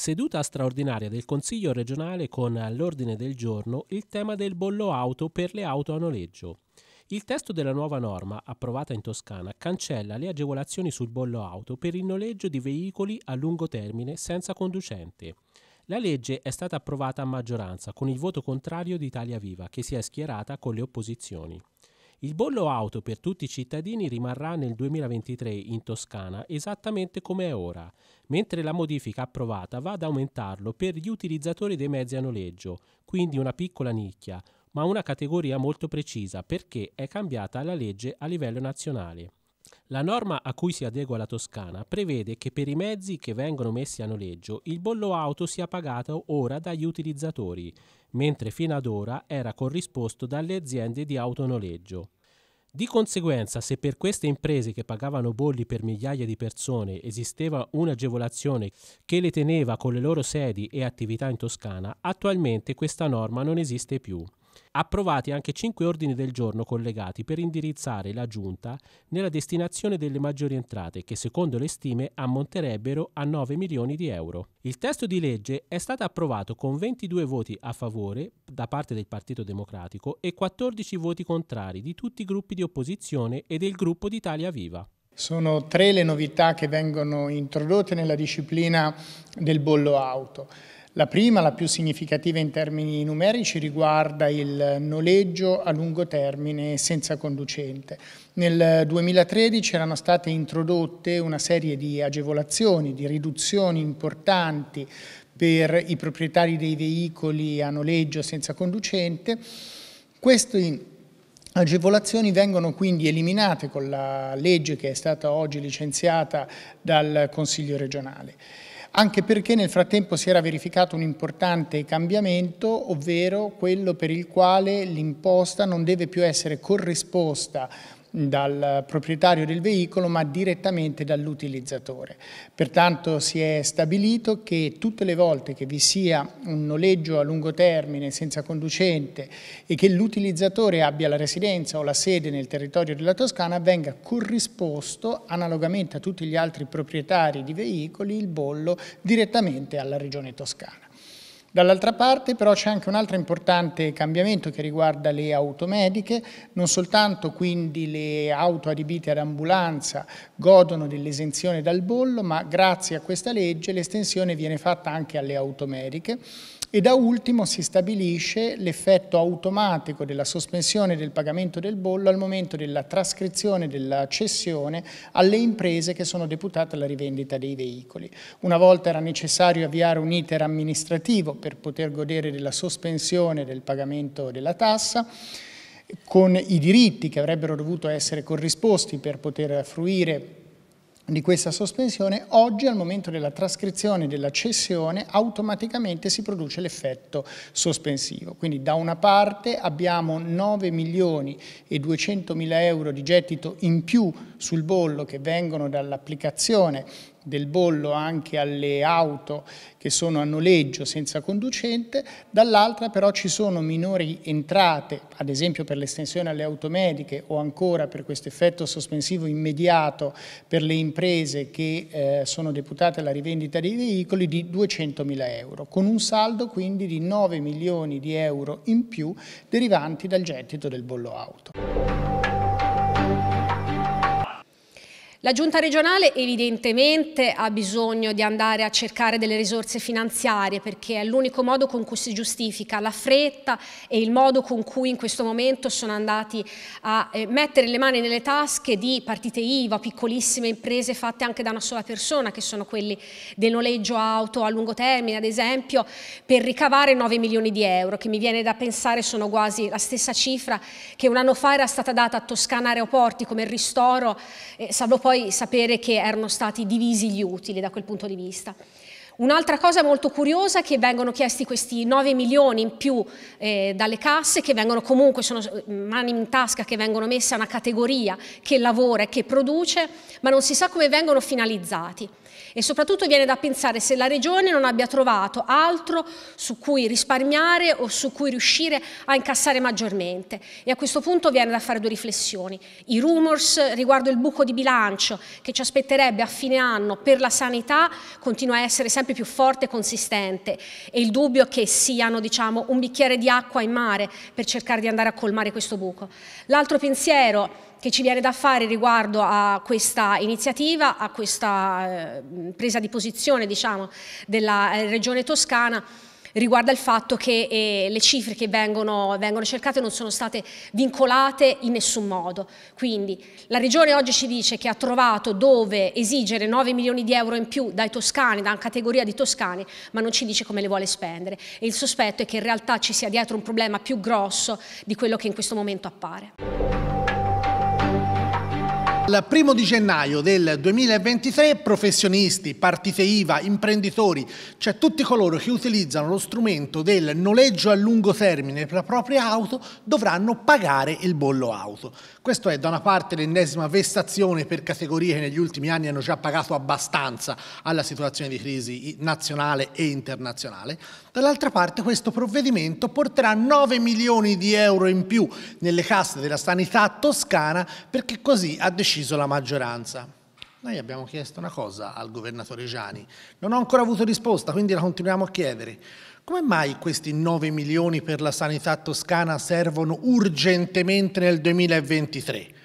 Seduta straordinaria del Consiglio regionale con all'ordine del giorno il tema del bollo auto per le auto a noleggio. Il testo della nuova norma, approvata in Toscana, cancella le agevolazioni sul bollo auto per il noleggio di veicoli a lungo termine senza conducente. La legge è stata approvata a maggioranza con il voto contrario di Italia Viva, che si è schierata con le opposizioni. Il bollo auto per tutti i cittadini rimarrà nel 2023 in Toscana esattamente come è ora, mentre la modifica approvata va ad aumentarlo per gli utilizzatori dei mezzi a noleggio, quindi una piccola nicchia, ma una categoria molto precisa perché è cambiata la legge a livello nazionale. La norma a cui si adegua la Toscana prevede che per i mezzi che vengono messi a noleggio il bollo auto sia pagato ora dagli utilizzatori, mentre fino ad ora era corrisposto dalle aziende di autonoleggio. Di conseguenza, se per queste imprese che pagavano bolli per migliaia di persone esisteva un'agevolazione che le teneva con le loro sedi e attività in Toscana, attualmente questa norma non esiste più approvati anche cinque ordini del giorno collegati per indirizzare la Giunta nella destinazione delle maggiori entrate che secondo le stime ammonterebbero a 9 milioni di euro. Il testo di legge è stato approvato con 22 voti a favore da parte del Partito Democratico e 14 voti contrari di tutti i gruppi di opposizione e del gruppo d'Italia Viva. Sono tre le novità che vengono introdotte nella disciplina del bollo auto. La prima, la più significativa in termini numerici, riguarda il noleggio a lungo termine senza conducente. Nel 2013 erano state introdotte una serie di agevolazioni, di riduzioni importanti per i proprietari dei veicoli a noleggio senza conducente. Queste agevolazioni vengono quindi eliminate con la legge che è stata oggi licenziata dal Consiglio regionale anche perché nel frattempo si era verificato un importante cambiamento, ovvero quello per il quale l'imposta non deve più essere corrisposta dal proprietario del veicolo ma direttamente dall'utilizzatore. Pertanto si è stabilito che tutte le volte che vi sia un noleggio a lungo termine senza conducente e che l'utilizzatore abbia la residenza o la sede nel territorio della Toscana venga corrisposto analogamente a tutti gli altri proprietari di veicoli il bollo direttamente alla Regione Toscana. Dall'altra parte però c'è anche un altro importante cambiamento che riguarda le automediche, non soltanto quindi le auto adibite ad ambulanza godono dell'esenzione dal bollo, ma grazie a questa legge l'estensione viene fatta anche alle automediche e da ultimo si stabilisce l'effetto automatico della sospensione del pagamento del bollo al momento della trascrizione della cessione alle imprese che sono deputate alla rivendita dei veicoli. Una volta era necessario avviare un iter amministrativo per poter godere della sospensione del pagamento della tassa, con i diritti che avrebbero dovuto essere corrisposti per poter fruire di questa sospensione, oggi al momento della trascrizione e della cessione automaticamente si produce l'effetto sospensivo. Quindi da una parte abbiamo 9 milioni e 200 mila euro di gettito in più sul bollo che vengono dall'applicazione del bollo anche alle auto che sono a noleggio senza conducente, dall'altra però ci sono minori entrate, ad esempio per l'estensione alle automediche o ancora per questo effetto sospensivo immediato per le imprese che eh, sono deputate alla rivendita dei veicoli di 200 mila euro, con un saldo quindi di 9 milioni di euro in più derivanti dal gettito del bollo auto. La giunta regionale evidentemente ha bisogno di andare a cercare delle risorse finanziarie perché è l'unico modo con cui si giustifica la fretta e il modo con cui in questo momento sono andati a eh, mettere le mani nelle tasche di partite IVA, piccolissime imprese fatte anche da una sola persona che sono quelli del noleggio auto a lungo termine ad esempio per ricavare 9 milioni di euro che mi viene da pensare sono quasi la stessa cifra che un anno fa era stata data a Toscana Aeroporti come ristoro eh, salvo poi sapere che erano stati divisi gli utili da quel punto di vista. Un'altra cosa molto curiosa è che vengono chiesti questi 9 milioni in più eh, dalle casse, che vengono comunque, sono mani in tasca che vengono messe a una categoria che lavora e che produce, ma non si sa come vengono finalizzati. E soprattutto viene da pensare se la Regione non abbia trovato altro su cui risparmiare o su cui riuscire a incassare maggiormente. E a questo punto viene da fare due riflessioni. I rumors riguardo il buco di bilancio che ci aspetterebbe a fine anno per la sanità continua a essere sempre sempre più forte e consistente e il dubbio che siano diciamo, un bicchiere di acqua in mare per cercare di andare a colmare questo buco. L'altro pensiero che ci viene da fare riguardo a questa iniziativa, a questa eh, presa di posizione diciamo, della eh, Regione Toscana, riguarda il fatto che eh, le cifre che vengono, vengono, cercate non sono state vincolate in nessun modo. Quindi la Regione oggi ci dice che ha trovato dove esigere 9 milioni di euro in più dai toscani, da una categoria di toscani, ma non ci dice come le vuole spendere. E il sospetto è che in realtà ci sia dietro un problema più grosso di quello che in questo momento appare. Dal primo di gennaio del 2023 professionisti, partite IVA, imprenditori, cioè tutti coloro che utilizzano lo strumento del noleggio a lungo termine per la propria auto dovranno pagare il bollo auto. Questo è da una parte l'ennesima vessazione per categorie che negli ultimi anni hanno già pagato abbastanza alla situazione di crisi nazionale e internazionale, dall'altra parte questo provvedimento porterà 9 milioni di euro in più nelle casse della sanità toscana perché così ha deciso deciso la maggioranza. Noi abbiamo chiesto una cosa al governatore Gianni, non ho ancora avuto risposta, quindi la continuiamo a chiedere. Come mai questi 9 milioni per la sanità toscana servono urgentemente nel 2023?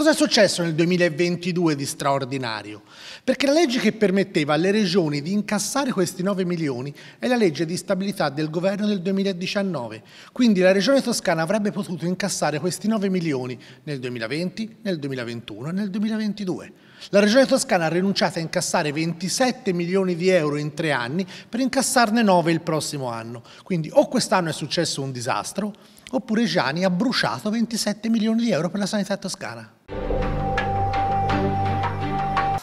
Cosa è successo nel 2022 di straordinario? Perché la legge che permetteva alle regioni di incassare questi 9 milioni è la legge di stabilità del governo del 2019, quindi la regione toscana avrebbe potuto incassare questi 9 milioni nel 2020, nel 2021 e nel 2022. La regione toscana ha rinunciato a incassare 27 milioni di euro in tre anni per incassarne 9 il prossimo anno, quindi o quest'anno è successo un disastro oppure Gianni ha bruciato 27 milioni di euro per la sanità toscana. you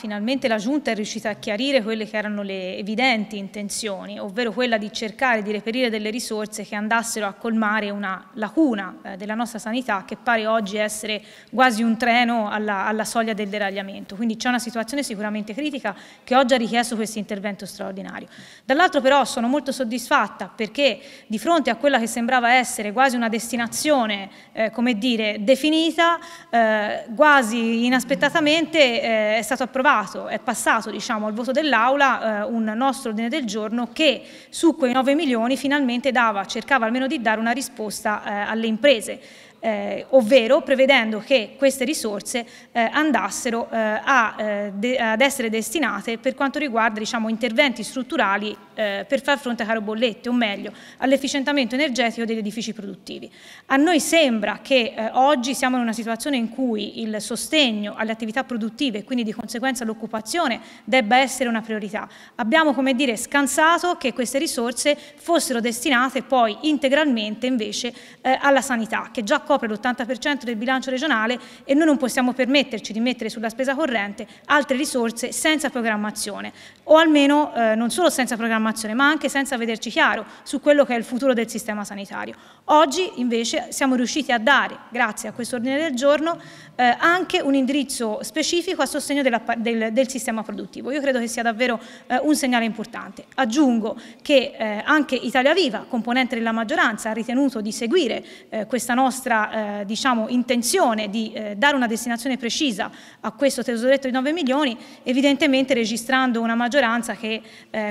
finalmente la Giunta è riuscita a chiarire quelle che erano le evidenti intenzioni, ovvero quella di cercare di reperire delle risorse che andassero a colmare una lacuna eh, della nostra sanità che pare oggi essere quasi un treno alla, alla soglia del deragliamento. Quindi c'è una situazione sicuramente critica che oggi ha richiesto questo intervento straordinario. Dall'altro però sono molto soddisfatta perché di fronte a quella che sembrava essere quasi una destinazione, eh, come dire, definita, eh, quasi inaspettatamente eh, è stato approvato passato, è passato diciamo, al voto dell'Aula eh, un nostro ordine del giorno che su quei 9 milioni finalmente dava, cercava almeno di dare una risposta eh, alle imprese. Eh, ovvero prevedendo che queste risorse eh, andassero eh, a, eh, ad essere destinate per quanto riguarda diciamo, interventi strutturali eh, per far fronte a caro bollette, o meglio all'efficientamento energetico degli edifici produttivi. A noi sembra che eh, oggi siamo in una situazione in cui il sostegno alle attività produttive e quindi di conseguenza l'occupazione debba essere una priorità. Abbiamo come dire scansato che queste risorse fossero destinate poi integralmente invece eh, alla sanità che già copre l'80% del bilancio regionale e noi non possiamo permetterci di mettere sulla spesa corrente altre risorse senza programmazione o almeno eh, non solo senza programmazione informazione, ma anche senza vederci chiaro su quello che è il futuro del sistema sanitario. Oggi invece siamo riusciti a dare, grazie a questo ordine del giorno, eh, anche un indirizzo specifico a sostegno della, del, del, sistema produttivo. Io credo che sia davvero eh, un segnale importante. Aggiungo che eh, anche Italia Viva, componente della maggioranza, ha ritenuto di seguire eh, questa nostra eh, diciamo, intenzione di eh, dare una destinazione precisa a questo tesoretto di 9 milioni, evidentemente registrando una maggioranza che,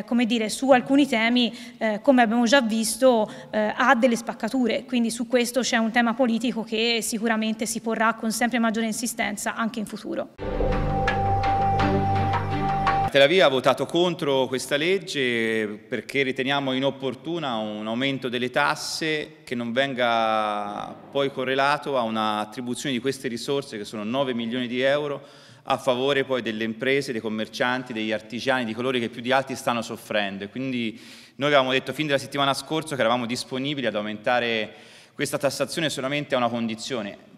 come dire, su su alcuni temi, eh, come abbiamo già visto, eh, ha delle spaccature, quindi su questo c'è un tema politico che sicuramente si porrà con sempre maggiore insistenza anche in futuro. Tel Aviv ha votato contro questa legge perché riteniamo inopportuna un aumento delle tasse che non venga poi correlato a un'attribuzione di queste risorse che sono 9 milioni di euro a favore poi delle imprese, dei commercianti, degli artigiani, di coloro che più di altri stanno soffrendo. E quindi noi avevamo detto fin dalla settimana scorsa che eravamo disponibili ad aumentare questa tassazione solamente a una condizione,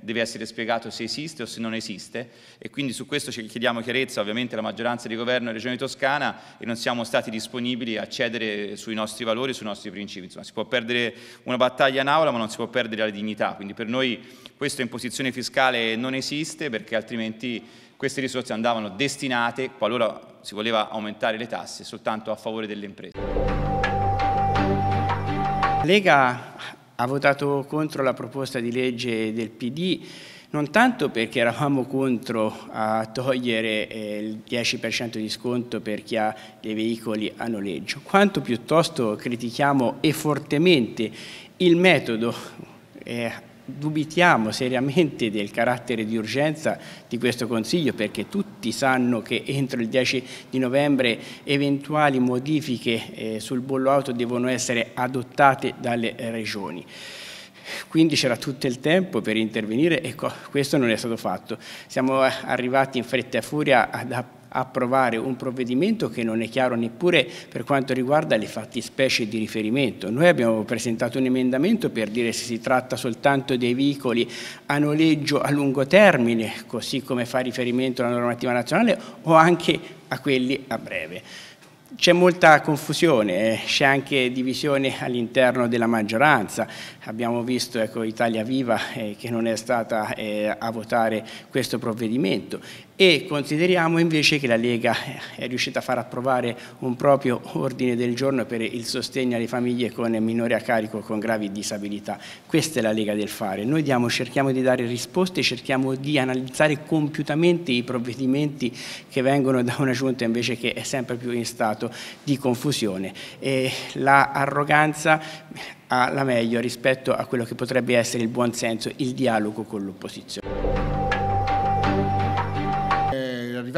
deve essere spiegato se esiste o se non esiste e quindi su questo ci chiediamo chiarezza ovviamente alla maggioranza di governo e Regione Toscana e non siamo stati disponibili a cedere sui nostri valori, sui nostri principi. Insomma, si può perdere una battaglia in aula ma non si può perdere la dignità, quindi per noi questa imposizione fiscale non esiste perché altrimenti queste risorse andavano destinate, qualora si voleva aumentare le tasse, soltanto a favore delle imprese. Lega ha votato contro la proposta di legge del PD non tanto perché eravamo contro a togliere eh, il 10% di sconto per chi ha dei veicoli a noleggio, quanto piuttosto critichiamo e fortemente il metodo eh, dubitiamo seriamente del carattere di urgenza di questo Consiglio perché tutti sanno che entro il 10 di novembre eventuali modifiche eh, sul bollo auto devono essere adottate dalle eh, regioni. Quindi c'era tutto il tempo per intervenire e questo non è stato fatto. Siamo eh, arrivati in fretta e furia ad approvare un provvedimento che non è chiaro neppure per quanto riguarda le fattispecie di riferimento. Noi abbiamo presentato un emendamento per dire se si tratta soltanto dei veicoli a noleggio a lungo termine, così come fa riferimento la normativa nazionale, o anche a quelli a breve. C'è molta confusione, eh, c'è anche divisione all'interno della maggioranza. Abbiamo visto ecco, Italia Viva eh, che non è stata eh, a votare questo provvedimento e consideriamo invece che la Lega è riuscita a far approvare un proprio ordine del giorno per il sostegno alle famiglie con minori a carico con gravi disabilità. Questa è la Lega del fare. Noi diamo, cerchiamo di dare risposte, cerchiamo di analizzare compiutamente i provvedimenti che vengono da una giunta invece che è sempre più in stato di confusione. E la arroganza alla meglio rispetto a quello che potrebbe essere il buonsenso, il dialogo con l'opposizione.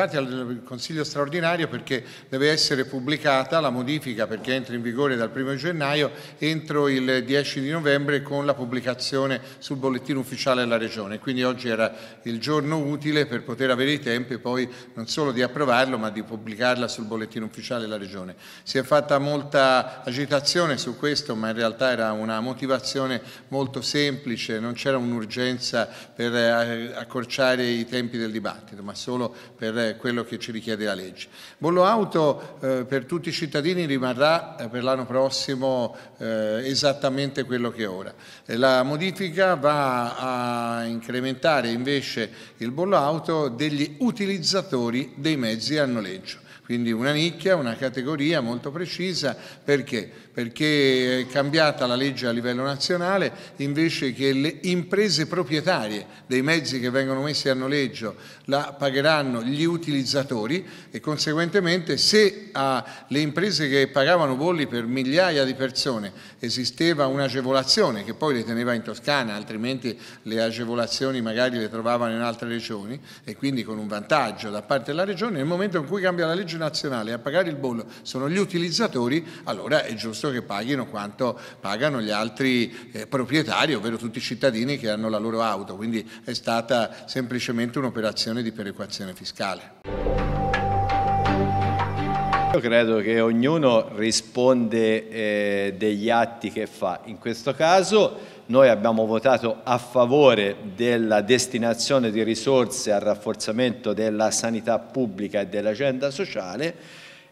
presentati al Consiglio straordinario perché deve essere pubblicata la modifica perché entra in vigore dal 1 gennaio entro il 10 di novembre con la pubblicazione sul bollettino ufficiale della Regione. Quindi oggi era il giorno utile per poter avere i tempi poi non solo di approvarlo ma di pubblicarla sul bollettino ufficiale della Regione. Si è fatta molta agitazione su questo ma in realtà era una motivazione molto semplice, non c'era un'urgenza per eh, accorciare i tempi del dibattito ma solo per quello che ci richiede la legge. Bollo auto eh, per tutti i cittadini rimarrà eh, per l'anno prossimo eh, esattamente quello che è ora. Eh, la modifica va a incrementare invece il bollo auto degli utilizzatori dei mezzi a noleggio. Quindi una nicchia, una categoria molto precisa, perché? Perché è cambiata la legge a livello nazionale, invece che le imprese proprietarie dei mezzi che vengono messi a noleggio la pagheranno gli utilizzatori e conseguentemente se alle ah, imprese che pagavano bolli per migliaia di persone esisteva un'agevolazione che poi le teneva in Toscana, altrimenti le agevolazioni magari le trovavano in altre regioni e quindi con un vantaggio da parte della regione, nel momento in cui cambia la legge nazionale a pagare il bollo sono gli utilizzatori, allora è giusto che paghino quanto pagano gli altri eh, proprietari, ovvero tutti i cittadini che hanno la loro auto. Quindi è stata semplicemente un'operazione di perequazione fiscale. Io credo che ognuno risponde eh, degli atti che fa. In questo caso noi abbiamo votato a favore della destinazione di risorse al rafforzamento della sanità pubblica e dell'agenda sociale,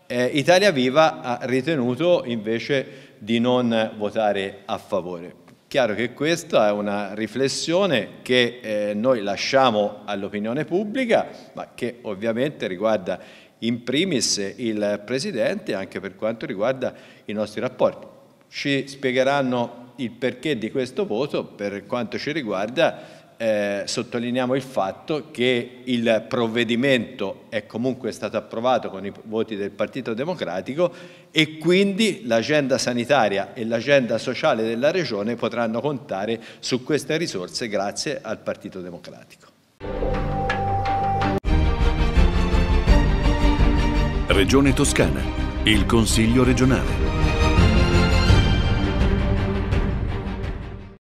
eh, Italia Viva ha ritenuto invece di non votare a favore. Chiaro che questa è una riflessione che eh, noi lasciamo all'opinione pubblica, ma che ovviamente riguarda in primis il Presidente anche per quanto riguarda i nostri rapporti. Ci spiegheranno il perché di questo voto, per quanto ci riguarda, eh, sottolineiamo il fatto che il provvedimento è comunque stato approvato con i voti del Partito Democratico e quindi l'agenda sanitaria e l'agenda sociale della Regione potranno contare su queste risorse grazie al Partito Democratico. Regione Toscana, il Consiglio regionale.